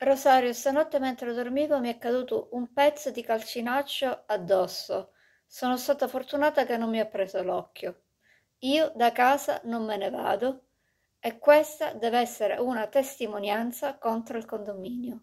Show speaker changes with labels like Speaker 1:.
Speaker 1: Rosario, stanotte mentre dormivo mi è caduto un pezzo di calcinaccio addosso. Sono stata fortunata che non mi ha preso l'occhio. Io da casa non me ne vado e questa deve essere una testimonianza contro il condominio.